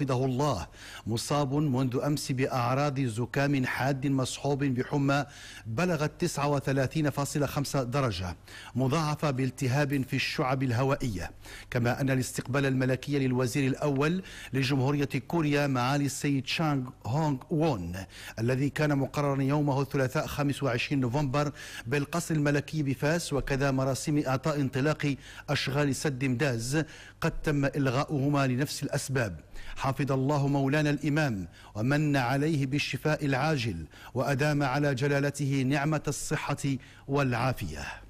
حفظه الله مصاب منذ أمس بأعراض زكام حاد مصحوب بحمى بلغت 39.5 درجة مضاعفة بالتهاب في الشعب الهوائية كما أن الاستقبال الملكي للوزير الأول لجمهورية كوريا معالي السيد شانغ هونغ وون الذي كان مقررا يومه الثلاثاء 25 نوفمبر بالقصر الملكي بفاس وكذا مراسم إعطاء انطلاق أشغال سد مداز قد تم إلغاؤهما لنفس الأسباب حفظ الله مولانا الإمام ومن عليه بالشفاء العاجل وأدام على جلالته نعمة الصحة والعافية